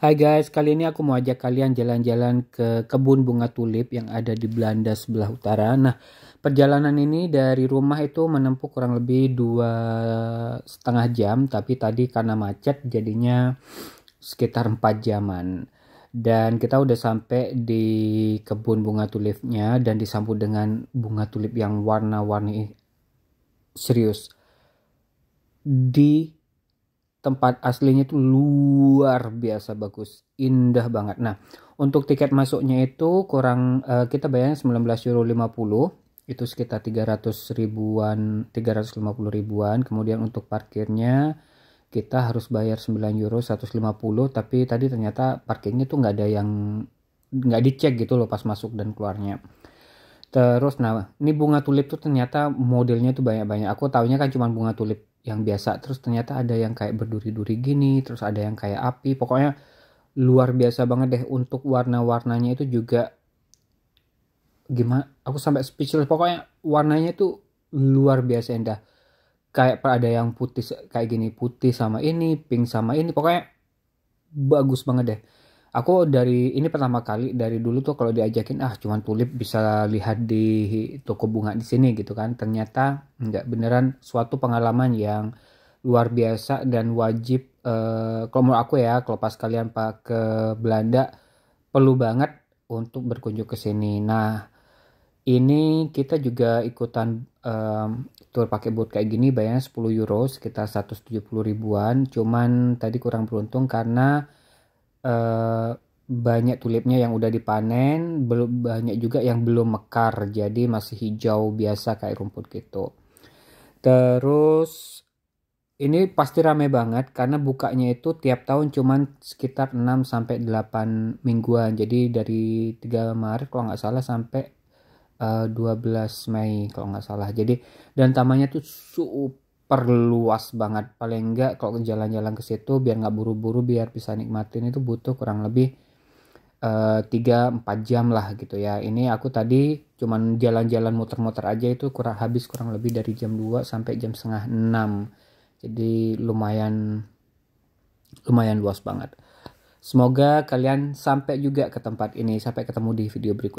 Hai guys, kali ini aku mau ajak kalian jalan-jalan ke kebun bunga tulip yang ada di Belanda sebelah utara. Nah, perjalanan ini dari rumah itu menempuh kurang lebih dua setengah jam, tapi tadi karena macet jadinya sekitar 4 jaman. Dan kita udah sampai di kebun bunga tulipnya dan disambut dengan bunga tulip yang warna-warni serius. Di tempat aslinya itu luar biasa bagus, indah banget. Nah, untuk tiket masuknya itu kurang uh, kita bayar 19 euro 50 itu sekitar 300 ribuan, 350 ribuan. Kemudian untuk parkirnya kita harus bayar 9 euro 150 tapi tadi ternyata parkirnya tuh nggak ada yang nggak dicek gitu loh pas masuk dan keluarnya. Terus nah, ini bunga tulip tuh ternyata modelnya tuh banyak-banyak. Aku taunya kan cuma bunga tulip yang biasa, terus ternyata ada yang kayak berduri-duri gini, terus ada yang kayak api. Pokoknya luar biasa banget deh untuk warna-warnanya itu juga gimana aku sampai speechless pokoknya warnanya tuh luar biasa indah kayak ada yang putih kayak gini putih sama ini pink sama ini pokoknya bagus banget deh aku dari ini pertama kali dari dulu tuh kalau diajakin ah cuman tulip bisa lihat di toko bunga di sini gitu kan ternyata nggak beneran suatu pengalaman yang luar biasa dan wajib eh, kalau menurut aku ya kalau pas kalian pak ke Belanda perlu banget untuk berkunjung ke sini nah ini kita juga ikutan um, tour pakai boot kayak gini bayarnya 10 euro sekitar 170 ribuan cuman tadi kurang beruntung karena uh, banyak tulipnya yang udah dipanen, belum banyak juga yang belum mekar, jadi masih hijau biasa kayak rumput gitu. Terus ini pasti rame banget karena bukanya itu tiap tahun cuman sekitar 6 sampai 8 mingguan. Jadi dari 3 Maret kalau nggak salah sampai uh, eh, 12 Mei kalau nggak salah. Jadi dan tamannya tuh super perluas banget paling enggak kalau jalan-jalan ke situ biar nggak buru-buru biar bisa nikmatin itu butuh kurang lebih eh, tiga uh, 4 jam lah gitu ya ini aku tadi cuman jalan-jalan muter-muter aja itu kurang habis kurang lebih dari jam 2 sampai jam setengah 6 jadi lumayan lumayan luas banget semoga kalian sampai juga ke tempat ini sampai ketemu di video berikutnya